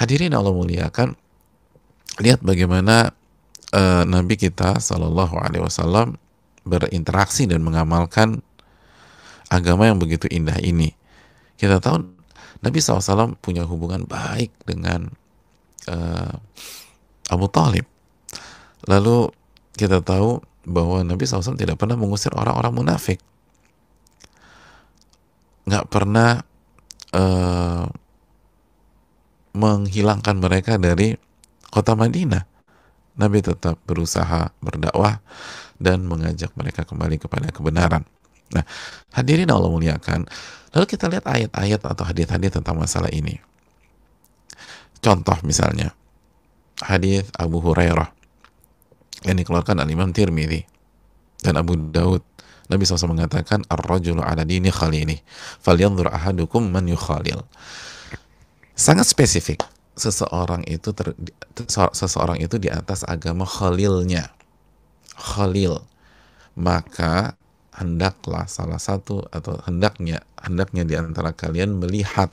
Hadirin Allah muliakan, lihat bagaimana uh, Nabi kita Shallallahu Alaihi Wasallam berinteraksi dan mengamalkan agama yang begitu indah ini. Kita tahu Nabi SAW punya hubungan baik dengan uh, Abu Talib. Lalu kita tahu bahwa Nabi SAW tidak pernah mengusir orang-orang munafik. Nggak pernah uh, menghilangkan mereka dari kota Madinah. Nabi tetap berusaha berdakwah dan mengajak mereka kembali kepada kebenaran. Nah, hadirin Allah muliakan. Lalu kita lihat ayat-ayat atau hadis-hadis tentang masalah ini. Contoh misalnya, hadis Abu Hurairah yang dikeluarkan oleh Imam Tirmidzi dan Abu Daud. Nabi SAW mengatakan, Ar-rajulu ala dini khalili falyanzur ahadukum man yukhalil sangat spesifik seseorang itu ter, seseorang itu di atas agama khalilnya khalil maka hendaklah salah satu atau hendaknya hendaknya di antara kalian melihat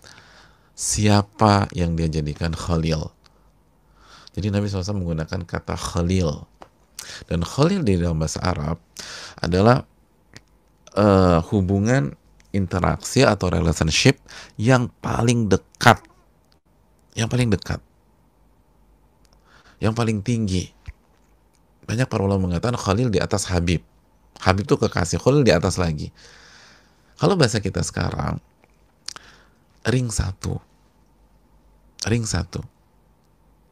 siapa yang dia jadikan khalil jadi Nabi SAW menggunakan kata khalil dan khalil di dalam bahasa Arab adalah uh, hubungan interaksi atau relationship yang paling dekat yang paling dekat, yang paling tinggi. Banyak para ulama mengatakan Khalil di atas Habib. Habib itu kekasih, Khalil di atas lagi. Kalau bahasa kita sekarang, ring satu, ring satu,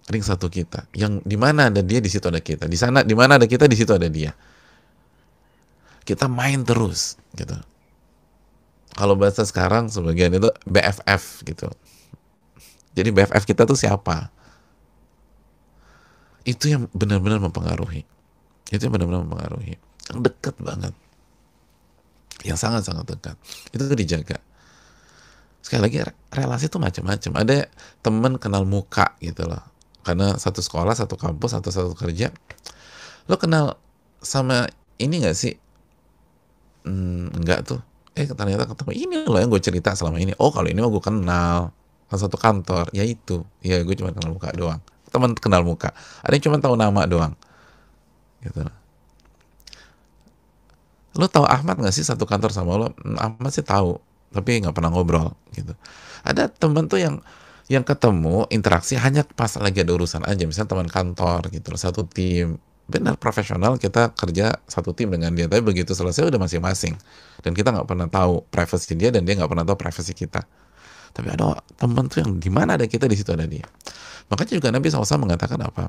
ring satu kita. Yang di mana ada dia, di situ ada kita. Di sana, di mana ada kita, di situ ada dia. Kita main terus, gitu. Kalau bahasa sekarang sebagian itu BFF gitu, jadi BFF kita tuh siapa? Itu yang benar-benar mempengaruhi. Itu yang benar-benar mempengaruhi. Yang dekat banget. Yang sangat-sangat dekat. Itu tuh dijaga. Sekali lagi relasi tuh macam-macam. Ada temen kenal muka gitu loh. Karena satu sekolah, satu kampus, atau satu kerja. Lo kenal sama ini gak sih? Hmm, enggak tuh. Eh ternyata ketemu ini loh yang gue cerita selama ini. Oh kalau ini mah gue kenal salah satu kantor ya itu ya gue cuma kenal muka doang teman kenal muka ada yang cuma tahu nama doang gitu lo tahu Ahmad gak sih satu kantor sama lo hmm, Ahmad sih tahu tapi nggak pernah ngobrol gitu ada temen tuh yang yang ketemu interaksi hanya pas lagi ada urusan aja misalnya teman kantor gitu satu tim benar profesional kita kerja satu tim dengan dia tapi begitu selesai udah masing-masing dan kita nggak pernah tahu privacy dia dan dia nggak pernah tahu privacy kita tapi ada teman tuh yang di mana ada kita di situ ada dia makanya juga Nabi SAW mengatakan apa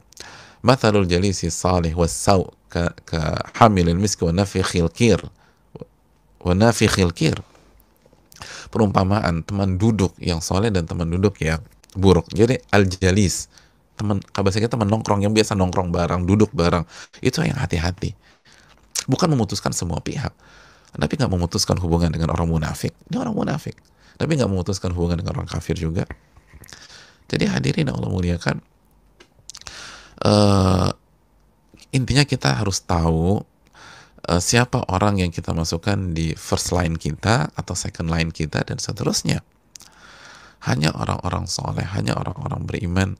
mathalul jalisi salih wasau ka, ka hamilil miski wa nafikhil kir wa nafikhil kir perumpamaan teman duduk yang soleh dan teman duduk yang buruk jadi al jalis teman bahasa teman nongkrong yang biasa nongkrong bareng duduk bareng itu yang hati-hati bukan memutuskan semua pihak Nabi nggak memutuskan hubungan dengan orang munafik dia orang munafik tapi nggak memutuskan hubungan dengan orang kafir juga jadi hadirin Allah muliakan uh, intinya kita harus tahu eh, siapa orang yang kita masukkan di first line kita atau second line kita dan seterusnya hanya orang-orang soleh hanya orang-orang beriman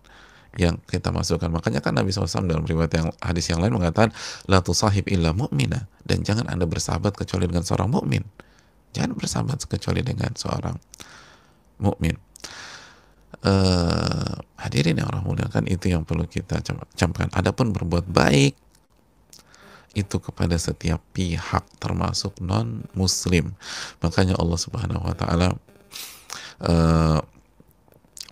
yang kita masukkan. Makanya kan Nabi SAW dalam riwayat yang hadis yang lain mengatakan la tusahib illa mu'mina dan jangan Anda bersahabat kecuali dengan seorang mukmin jangan bersama kecuali dengan seorang mukmin uh, hadirin yang Allah kan itu yang perlu kita campurkan adapun berbuat baik itu kepada setiap pihak termasuk non muslim makanya Allah subhanahu wa taala uh,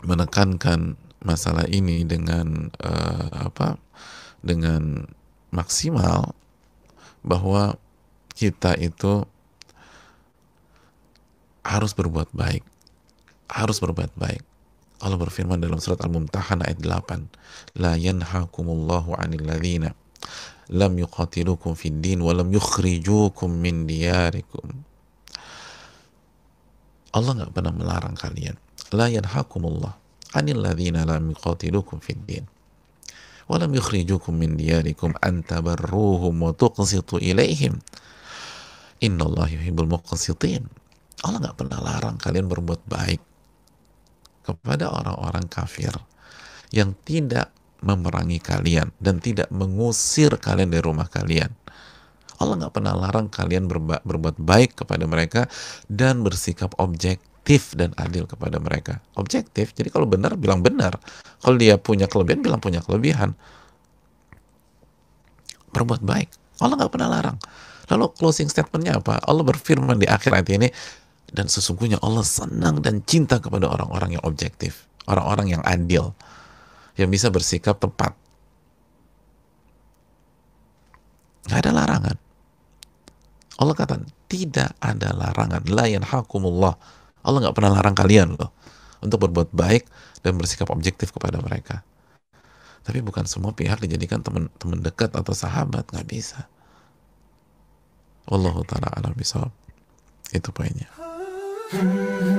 menekankan masalah ini dengan uh, apa dengan maksimal bahwa kita itu harus berbuat baik harus berbuat baik Allah berfirman dalam surat Al-Mumtahan ayat 8 la yanhakumullahu anil ladzina lam yuqatilukum fid din wa lam yukhrijukum min diyarikum Allah nggak pernah melarang kalian la yanhakumullah anil ladzina lam yuqatilukum fid din wa lam yukhrijukum min diyarikum an tabarruhum wa tuqsitu ilaihim innallaha yuhibbul muqsitin Allah nggak pernah larang kalian berbuat baik kepada orang-orang kafir yang tidak memerangi kalian dan tidak mengusir kalian dari rumah kalian. Allah nggak pernah larang kalian berba berbuat baik kepada mereka dan bersikap objektif dan adil kepada mereka. Objektif, jadi kalau benar bilang benar. Kalau dia punya kelebihan bilang punya kelebihan. Berbuat baik. Allah nggak pernah larang. Lalu closing statementnya apa? Allah berfirman di akhir ayat ini, dan sesungguhnya Allah senang dan cinta kepada orang-orang yang objektif, orang-orang yang adil, yang bisa bersikap tepat. Gak ada larangan. Allah kata, tidak ada larangan. Layan hakumullah. Allah gak pernah larang kalian loh untuk berbuat baik dan bersikap objektif kepada mereka. Tapi bukan semua pihak dijadikan teman-teman dekat atau sahabat, nggak bisa. Allah taala alam bisawab. Itu poinnya. Mm-hmm.